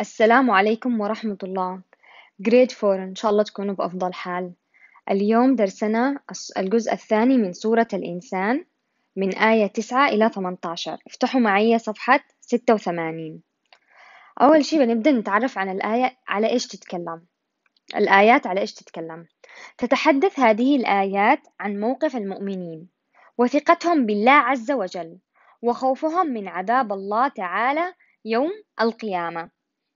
السلام عليكم ورحمة الله جريد فور إن شاء الله تكونوا بأفضل حال اليوم درسنا الجزء الثاني من سورة الإنسان من آية 9 إلى 18 افتحوا معي صفحة 86 أول شيء بنبدأ نتعرف عن الآية على إيش تتكلم الآيات على إيش تتكلم تتحدث هذه الآيات عن موقف المؤمنين وثقتهم بالله عز وجل وخوفهم من عذاب الله تعالى يوم القيامة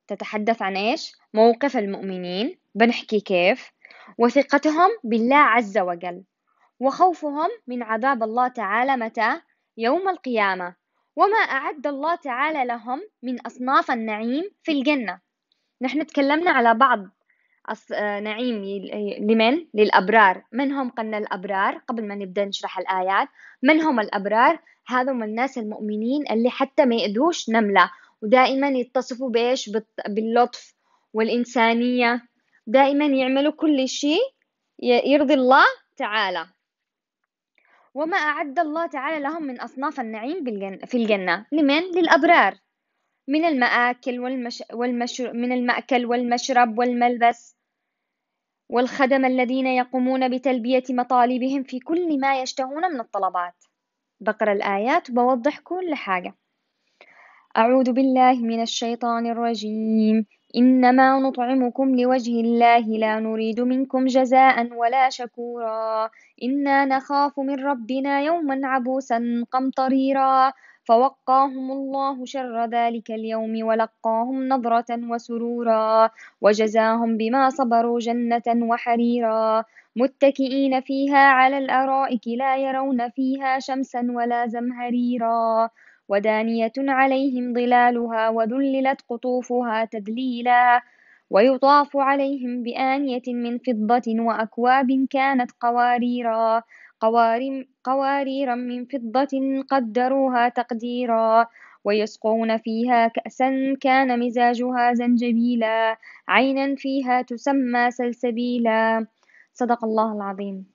تتحدث عن إيش؟ موقف المؤمنين بنحكي كيف وثقتهم بالله عز وجل وخوفهم من عذاب الله تعالى متى؟ يوم القيامة وما أعد الله تعالى لهم من أصناف النعيم في الجنة نحن تكلمنا على بعض آه، نعيم لمن؟ للأبرار من هم قلنا الأبرار قبل ما نبدأ نشرح الآيات من هم الأبرار؟ هذم الناس المؤمنين اللي حتى ما يأذوش نملة ودائما يتصفوا بإيش باللطف والإنسانية دائما يعملوا كل شيء يرضي الله تعالى وما أعد الله تعالى لهم من أصناف النعيم في الجنة لمن؟ للأبرار من المآكل والمش... والمش... من المأكل والمشرب والملبس والخدم الذين يقومون بتلبية مطالبهم في كل ما يشتهون من الطلبات بقرأ الآيات وبوضح كل حاجة أعوذ بالله من الشيطان الرجيم إنما نطعمكم لوجه الله لا نريد منكم جزاء ولا شكورا إنا نخاف من ربنا يوما عبوسا قمطريرا فوقاهم الله شر ذلك اليوم ولقاهم نضرة وسرورا وجزاهم بما صبروا جنة وحريرا متكئين فيها على الأرائك لا يرون فيها شمسا ولا زمهريرا ودانية عليهم ظلالها وذللت قطوفها تذليلا ويطاف عليهم بآنية من فضة وأكواب كانت قواريرا قواريرا من فضة قدروها تقديرا ويسقون فيها كأسا كان مزاجها زنجبيلا عينا فيها تسمى سلسبيلا صدق الله العظيم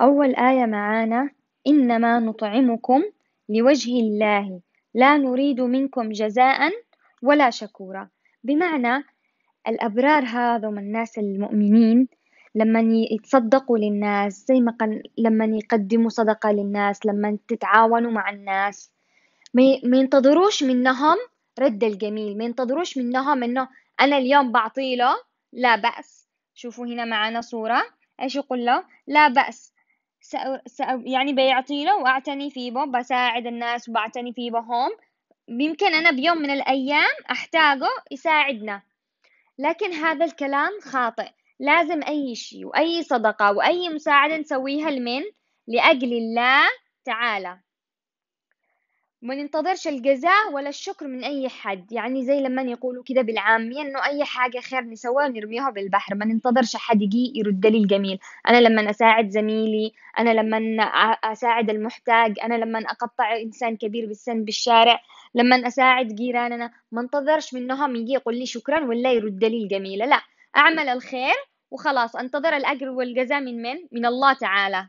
أول آية معانا إنما نطعمكم لوجه الله لا نريد منكم جزاء ولا شكورا بمعنى الأبرار من الناس المؤمنين لما يتصدقوا للناس زي ما قل... لما يقدموا صدقة للناس لما تتعاونوا مع الناس ما ينتظروش منهم رد الجميل ما ينتظروش منهم انه انا اليوم بعطي له لا بأس شوفوا هنا معنا صورة ايش يقول له لا بأس سأ... سأ... يعني بيعطي له وأعتني فيه بساعد الناس وبعتني فيه بهم يمكن أنا بيوم من الأيام أحتاجه يساعدنا لكن هذا الكلام خاطئ لازم أي شيء وأي صدقة وأي مساعدة نسويها لمن؟ لأجل الله تعالى ما ننتظرش الجزاء ولا الشكر من اي حد يعني زي لما يقولوا كده بالعاميه انه اي حاجه خير نسويها نرميها بالبحر ما ننتظرش حد يجي يرد لي الجميل انا لما اساعد زميلي انا لما اساعد المحتاج انا لما اقطع انسان كبير بالسن بالشارع لما اساعد جيراننا ما انتظرش منهم يجي يقول لي شكرا ولا يرد لي الجميله لا اعمل الخير وخلاص انتظر الاجر والجزاء من من من الله تعالى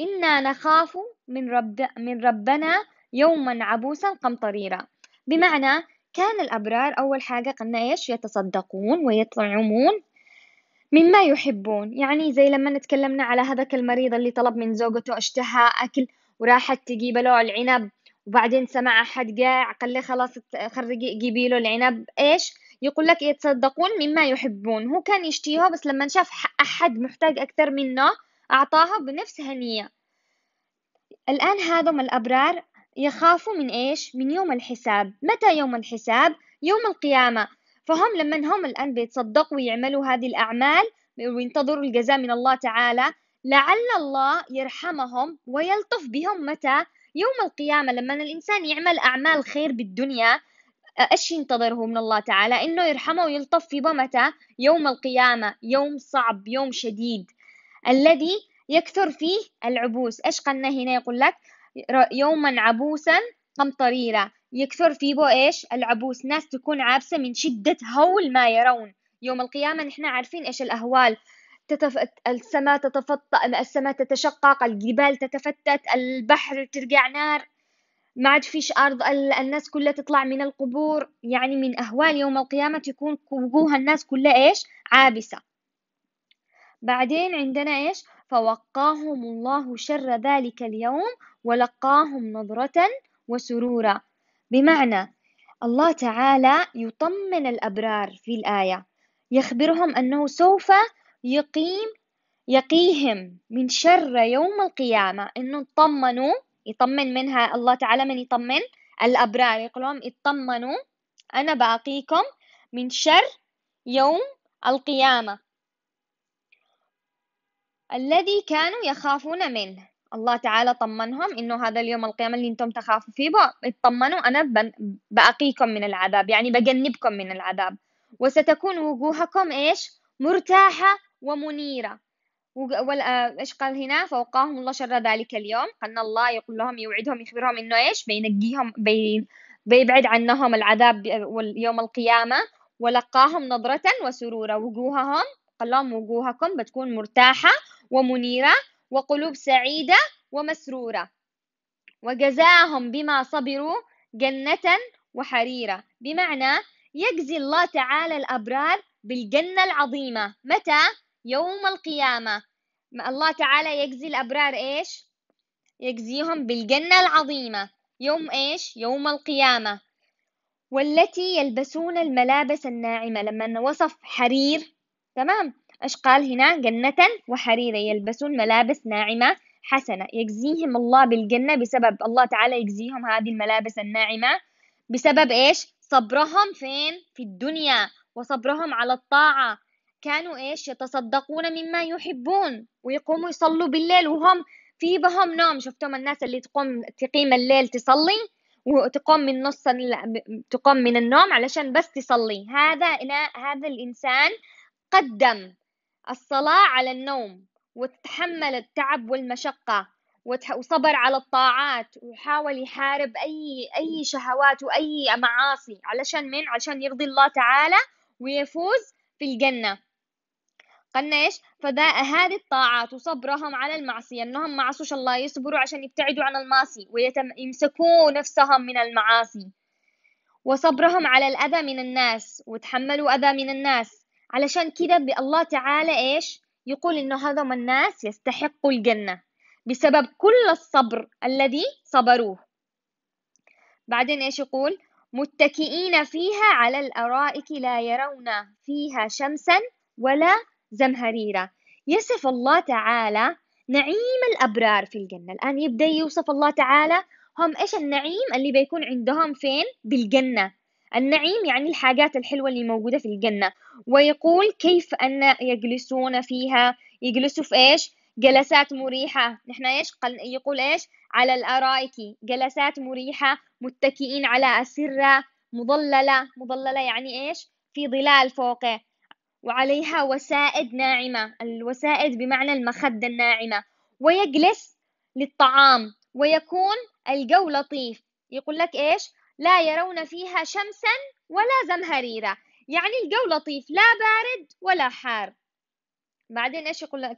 انا نخاف من رب من ربنا يوما عبوسا قمطريرا بمعنى كان الأبرار أول حاجة قلنا إيش يتصدقون ويطعمون مما يحبون يعني زي لما نتكلمنا على هذاك المريض اللي طلب من زوجته اشتهى أكل وراحت تجيب له العنب وبعدين سمع أحد قاع قال له خلاص خرجي جيبي له العنب إيش يقول لك يتصدقون مما يحبون هو كان يشتيها بس لما شاف أحد محتاج أكثر منه أعطاها بنفس هنية الآن هذم الأبرار يخافوا من إيش؟ من يوم الحساب متى يوم الحساب؟ يوم القيامة فهم لما هم الآن بيتصدقوا ويعملوا هذه الأعمال وينتظروا الجزاء من الله تعالى لعل الله يرحمهم ويلطف بهم متى؟ يوم القيامة لما الإنسان يعمل أعمال خير بالدنيا ايش ينتظره من الله تعالى انه يرحمه ويلطف في متى يوم القيامه يوم صعب يوم شديد الذي يكثر فيه العبوس ايش قلنا هنا يقول لك يوما عبوسا قمطريرا يكثر بو ايش العبوس ناس تكون عابسة من شدة هول ما يرون يوم القيامة نحن عارفين ايش الاهوال تتف... السماء تتفطأ السماء تتشقق الجبال تتفتت البحر ترجع نار ما عاد فيش أرض الناس كلها تطلع من القبور يعني من أهوال يوم القيامة تكون وجوه الناس كلها إيش عابسة بعدين عندنا إيش فوقاهم الله شر ذلك اليوم ولقاهم نظرة وسرورا بمعنى الله تعالى يطمن الأبرار في الآية يخبرهم أنه سوف يقيم يقيهم من شر يوم القيامة إنه اطمنوا يطمن منها الله تعالى من يطمن الأبرار يقول لهم اطمنوا أنا باقيكم من شر يوم القيامة الذي كانوا يخافون منه الله تعالى طمنهم انه هذا اليوم القيامه اللي انتم تخافوا فيه اطمنوا انا باقيكم من العذاب يعني بجنبكم من العذاب وستكون وجوهكم ايش مرتاحه ومنيره آه، ايش قال هنا فوقاهم الله شر ذلك اليوم قالنا الله يقول لهم يوعدهم يخبرهم انه ايش بينقيهم بين بيبعد عنهم العذاب يوم القيامه ولقاهم نظره وسرورا وجوههم قال لهم وجوهكم بتكون مرتاحه ومنيرة وقلوب سعيدة ومسرورة وجزاهم بما صبروا جنة وحريرة بمعنى يجزي الله تعالى الأبرار بالجنة العظيمة متى؟ يوم القيامة الله تعالى يجزي الأبرار إيش؟ يجزيهم بالجنة العظيمة يوم إيش؟ يوم القيامة والتي يلبسون الملابس الناعمة لما وصف حرير تمام إيش قال هنا جنة وحريرة يلبسون ملابس ناعمة حسنة يجزيهم الله بالجنة بسبب الله تعالى يجزيهم هذه الملابس الناعمة بسبب إيش صبرهم فين في الدنيا وصبرهم على الطاعة كانوا إيش يتصدقون مما يحبون ويقوموا يصلوا بالليل وهم في بهم نوم شفتم الناس اللي تقوم تقيم الليل تصلي وتقوم من نص تقوم من النوم علشان بس تصلي هذا هذا الإنسان قدم الصلاة على النوم وتتحمل التعب والمشقة وصبر على الطاعات وحاول يحارب أي أي شهوات وأي معاصي علشان من علشان يرضي الله تعالى ويفوز في الجنة قلنا إيش فذا هذه الطاعات وصبرهم على المعصية أنهم ما عصوش الله يصبروا عشان يبتعدوا عن المعصي ويمسكوا نفسهم من المعاصي وصبرهم على الأذى من الناس وتحملوا أذى من الناس علشان كده الله تعالى إيش يقول إنه هذم الناس يستحقوا الجنة بسبب كل الصبر الذي صبروه بعدين إيش يقول متكئين فيها على الأرائك لا يرون فيها شمسا ولا زمهريرا يصف الله تعالى نعيم الأبرار في الجنة الآن يبدأ يوصف الله تعالى هم إيش النعيم اللي بيكون عندهم فين بالجنة النعيم يعني الحاجات الحلوة اللي موجودة في الجنة ويقول كيف أن يجلسون فيها يجلسوا في إيش جلسات مريحة نحن إيش يقول إيش على الأرائك جلسات مريحة متكئين على أسرة مظللة مظللة يعني إيش في ظلال فوقه وعليها وسائد ناعمة الوسائد بمعنى المخدة الناعمة ويجلس للطعام ويكون الجو لطيف يقول لك إيش لا يرون فيها شمسا ولا زمهريرة يعني الجو لطيف لا بارد ولا حار بعدين إيش يقول لنا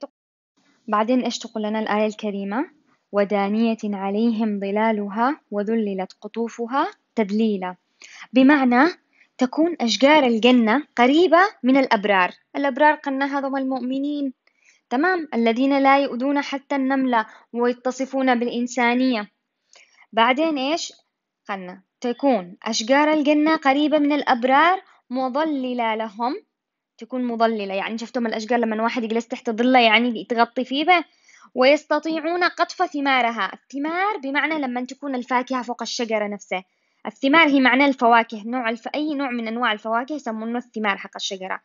بعدين إيش تقول لنا الآية الكريمة ودانية عليهم ظلالها وذللت قطوفها تدليلا بمعنى تكون أشجار الجنة قريبة من الأبرار الأبرار قلنا هذم المؤمنين تمام الذين لا يؤذون حتى النملة ويتصفون بالإنسانية بعدين إيش قلنا تكون أشجار الجنة قريبة من الأبرار مضللة لهم تكون مضللة يعني شفتم الأشجار لما واحد يجلس تحت ظلة يعني تغطي فيه ويستطيعون قطف ثمارها الثمار بمعنى لما تكون الفاكهة فوق الشجرة نفسها الثمار هي معناه الفواكه نوع الف... أي نوع من أنواع الفواكه يسمونه الثمار حق الشجرة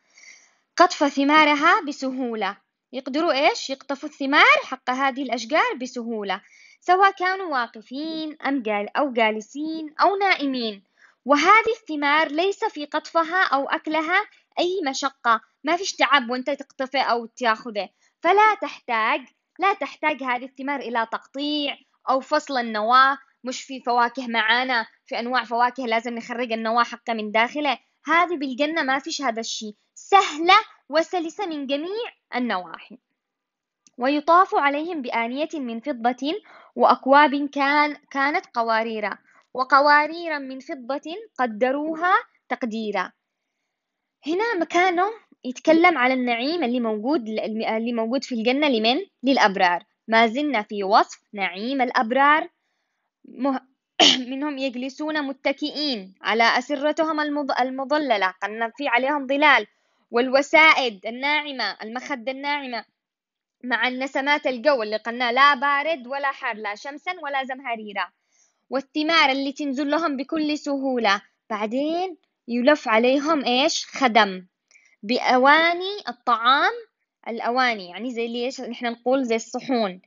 قطف ثمارها بسهولة يقدروا إيش يقطفوا الثمار حق هذه الأشجار بسهولة سواء كانوا واقفين أم جال أو جالسين أو نائمين وهذه الثمار ليس في قطفها أو أكلها أي مشقة ما فيش تعب وانت تقطفه أو تاخذه فلا تحتاج لا تحتاج هذه الثمار إلى تقطيع أو فصل النواة مش في فواكه معانا في أنواع فواكه لازم نخرج النواة حقه من داخله هذه بالجنة ما فيش هذا الشيء سهلة وسلسة من جميع النواحي ويطاف عليهم بآنية من فضة وأكواب كان كانت قوارير وقوارير من فضة قدروها تقديرا هنا مكانه يتكلم على النعيم اللي موجود اللي موجود في الجنة لمن؟ للأبرار ما زلنا في وصف نعيم الأبرار منهم يجلسون متكئين على أسرتهم المضللة قلنا في عليهم ظلال والوسائد الناعمة المخدة الناعمة مع النسمات الجو اللي قلنا لا بارد ولا حر لا شمسا ولا زمهريرة والثمار اللي تنزل لهم بكل سهولة بعدين يلف عليهم إيش خدم بأواني الطعام الأواني يعني زي اللي إيش نحن نقول زي الصحون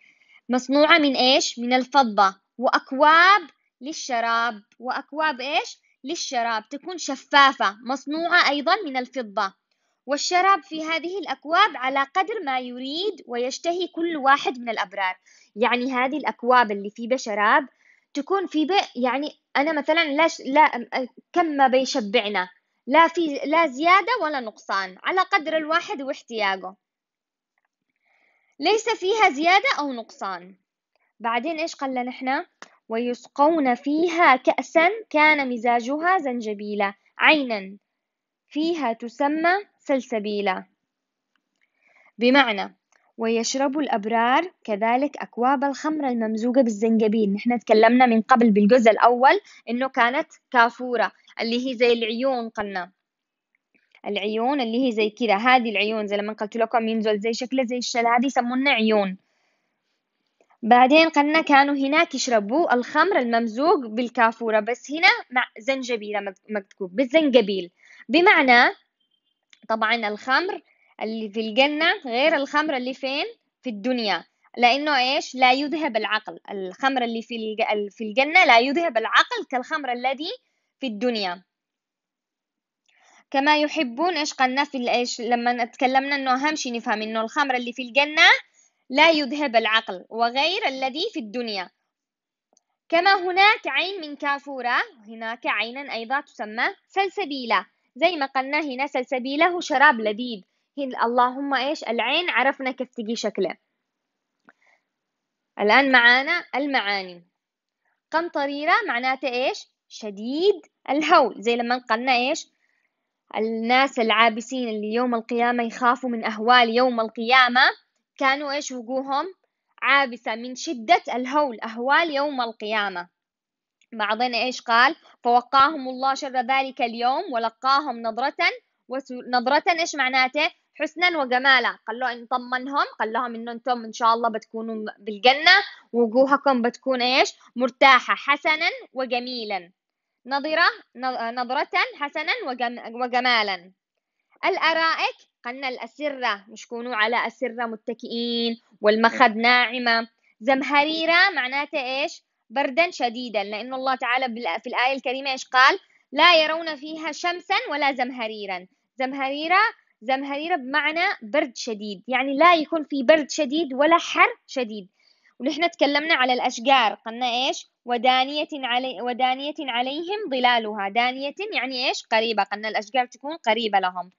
مصنوعة من إيش من الفضة وأكواب للشراب وأكواب إيش للشراب تكون شفافة مصنوعة أيضا من الفضة والشراب في هذه الأكواب على قدر ما يريد ويشتهي كل واحد من الأبرار يعني هذه الأكواب اللي في بشراب شراب تكون في بئ يعني أنا مثلا لا, لا كم ما بيشبعنا لا في لا زيادة ولا نقصان على قدر الواحد واحتياجه ليس فيها زيادة أو نقصان بعدين إيش قلنا نحن ويسقون فيها كأسا كان مزاجها زنجبيلا عينا فيها تسمى سلسبيلا بمعنى ويشرب الأبرار كذلك أكواب الخمر الممزوجة بالزنجبيل نحن تكلمنا من قبل بالجزء الأول إنه كانت كافورة اللي هي زي العيون قلنا العيون اللي هي زي كذا هذه العيون زي لما قلت لكم ينزل زي شكله زي الشل هذه يسمونها عيون بعدين قلنا كانوا هناك يشربوا الخمر الممزوج بالكافورة بس هنا مع زنجبيل مكتوب بالزنجبيل بمعنى طبعا الخمر اللي في الجنة غير الخمر اللي فين في الدنيا لأنه إيش لا يذهب العقل الخمر اللي في في الجنة لا يذهب العقل كالخمر الذي في الدنيا كما يحبون إيش قلنا في إيش لما تكلمنا إنه أهم شيء نفهم إنه الخمر اللي في الجنة لا يذهب العقل وغير الذي في الدنيا كما هناك عين من كافورة هناك عينا أيضا تسمى سلسبيلة زي ما قلنا هنا سلسبيله شراب لذيذ هنا اللهم إيش العين عرفنا كيف تجي شكله الآن معانا المعاني قنطريرة معناته إيش شديد الهول زي لما قلنا إيش الناس العابسين اللي يوم القيامة يخافوا من أهوال يوم القيامة كانوا إيش وجوههم عابسة من شدة الهول أهوال يوم القيامة بعضنا إيش قال فوقاهم الله شر ذلك اليوم ولقاهم نظرة نظرة ايش معناته؟ حسنا وجمالا قال له ان طمنهم قال لهم ان انتم ان شاء الله بتكونوا بالجنه وجوهكم بتكون ايش مرتاحه حسنا وجميلا نظره نظره حسنا وجمالا الارائك قلنا الاسره مش كونوا على اسره متكئين والمخد ناعمه زمهريره معناته ايش بردا شديدا لأن الله تعالى في الآية الكريمة إيش قال لا يرون فيها شمسا ولا زمهريرا زمهريرا زمهريرة بمعنى برد شديد يعني لا يكون في برد شديد ولا حر شديد ونحن تكلمنا على الأشجار قلنا إيش ودانية, علي ودانية عليهم ظلالها دانية يعني إيش قريبة قلنا الأشجار تكون قريبة لهم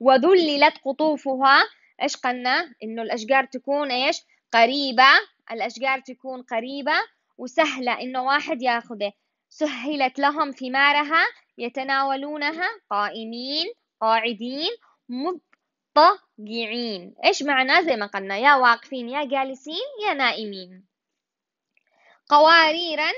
وذللت قطوفها إيش قلنا إنه الأشجار تكون إيش قريبة الأشجار تكون قريبة وسهلة إنه واحد ياخذه سهلت لهم ثمارها يتناولونها قائمين قاعدين مضطجعين إيش معناه زي ما قلنا يا واقفين يا جالسين يا نائمين قواريرا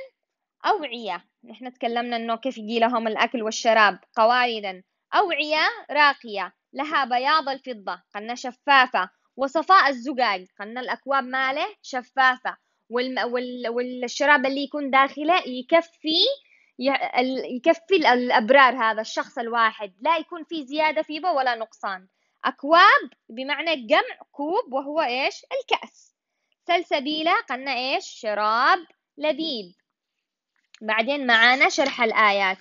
أوعية نحن تكلمنا إنه كيف يجي لهم الأكل والشراب قواريرا أوعية راقية لها بياض الفضة قلنا شفافة وصفاء الزجاج قلنا الأكواب ماله شفافة والم... وال... والشراب اللي يكون داخله يكفي يكفي الابرار هذا الشخص الواحد لا يكون في زياده فيه ولا نقصان اكواب بمعنى جمع كوب وهو ايش الكاس سلسبيله قلنا ايش شراب لذيذ بعدين معانا شرح الايات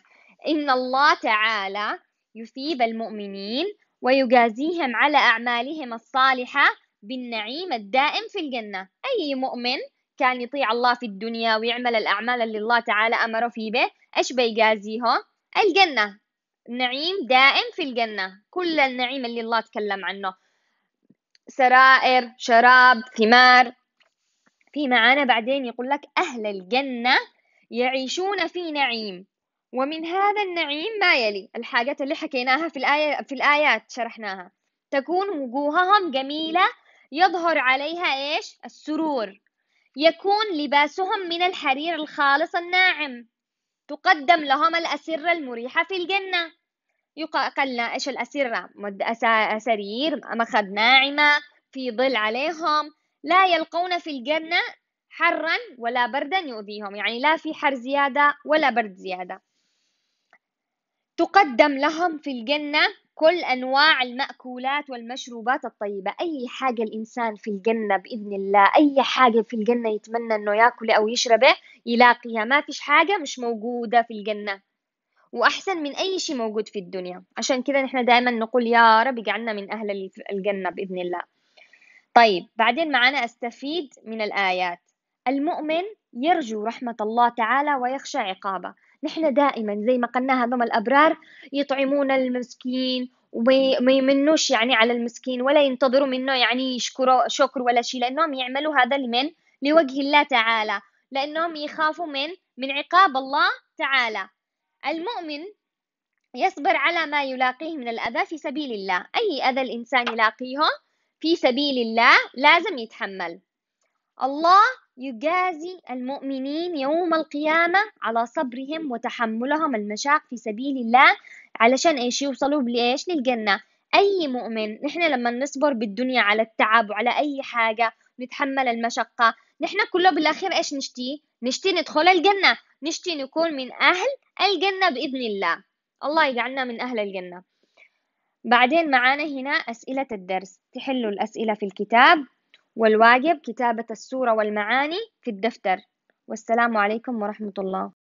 ان الله تعالى يثيب المؤمنين ويجازيهم على اعمالهم الصالحه بالنعيم الدائم في الجنه اي مؤمن كان يطيع الله في الدنيا ويعمل الأعمال اللي الله تعالى أمره فيه به إيش بيجازيه الجنة نعيم دائم في الجنة كل النعيم اللي الله تكلم عنه سرائر شراب ثمار في معانا بعدين يقول لك أهل الجنة يعيشون في نعيم ومن هذا النعيم ما يلي الحاجات اللي حكيناها في الآية في الآيات شرحناها تكون وجوههم جميلة يظهر عليها إيش السرور يكون لباسهم من الحرير الخالص الناعم تقدم لهم الأسرة المريحة في الجنة يقال إيش الأسرة أسرير مخد ناعمة في ظل عليهم لا يلقون في الجنة حرا ولا بردا يؤذيهم يعني لا في حر زيادة ولا برد زيادة تقدم لهم في الجنة كل أنواع المأكولات والمشروبات الطيبة أي حاجة الإنسان في الجنة بإذن الله أي حاجة في الجنة يتمنى أنه يأكل أو يشربه يلاقيها ما فيش حاجة مش موجودة في الجنة وأحسن من أي شيء موجود في الدنيا عشان كذا نحن دائما نقول يا رب اجعلنا من أهل الجنة بإذن الله طيب بعدين معنا أستفيد من الآيات المؤمن يرجو رحمة الله تعالى ويخشى عقابه نحن دائما زي ما قلنا هذوما الأبرار يطعمون المسكين وما يمنوش يعني على المسكين ولا ينتظروا منه يعني يشكروا شكر ولا شيء لأنهم يعملوا هذا لمن لوجه الله تعالى لأنهم يخافوا من من عقاب الله تعالى المؤمن يصبر على ما يلاقيه من الأذى في سبيل الله أي أذى الإنسان يلاقيه في سبيل الله لازم يتحمل الله يجازي المؤمنين يوم القيامة على صبرهم وتحملهم المشاق في سبيل الله علشان ايش يوصلوا لإيش للجنة أي مؤمن نحن لما نصبر بالدنيا على التعب وعلى أي حاجة نتحمل المشقة نحن كله بالأخير إيش نشتي نشتي ندخل الجنة نشتي نكون من أهل الجنة بإذن الله الله يجعلنا من أهل الجنة بعدين معانا هنا أسئلة الدرس تحلوا الأسئلة في الكتاب والواجب كتابة السورة والمعاني في الدفتر والسلام عليكم ورحمة الله